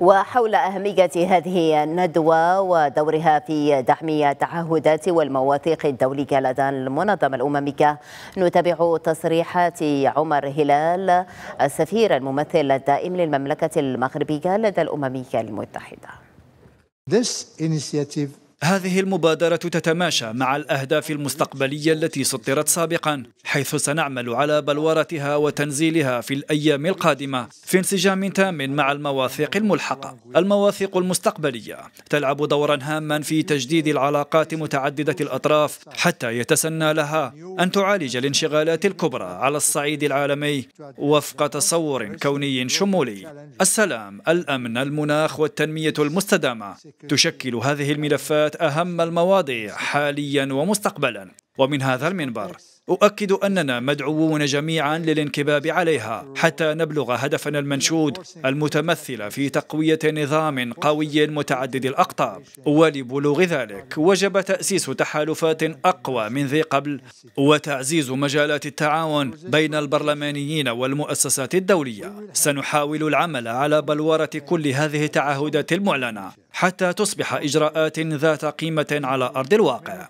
وحول أهمية هذه الندوة ودورها في دعم التعهدات والمواثيق الدولية لدى المنظمة الأممية نتابع تصريحات عمر هلال السفير الممثل الدائم للمملكة المغربية لدى الأممية المتحدة This initiative هذه المبادرة تتماشى مع الأهداف المستقبلية التي سطرت سابقا حيث سنعمل على بلورتها وتنزيلها في الأيام القادمة في انسجام تام مع المواثيق الملحقة المواثيق المستقبلية تلعب دورا هاما في تجديد العلاقات متعددة الأطراف حتى يتسنى لها أن تعالج الانشغالات الكبرى على الصعيد العالمي وفق تصور كوني شمولي السلام الأمن المناخ والتنمية المستدامة تشكل هذه الملفات وغطت أهم المواضيع حاليا ومستقبلا ومن هذا المنبر أؤكد أننا مدعوون جميعا للانكباب عليها حتى نبلغ هدفنا المنشود المتمثل في تقوية نظام قوي متعدد الأقطاب ولبلوغ ذلك وجب تأسيس تحالفات أقوى من ذي قبل وتعزيز مجالات التعاون بين البرلمانيين والمؤسسات الدولية سنحاول العمل على بلورة كل هذه التعهدات المعلنة حتى تصبح إجراءات ذات قيمة على أرض الواقع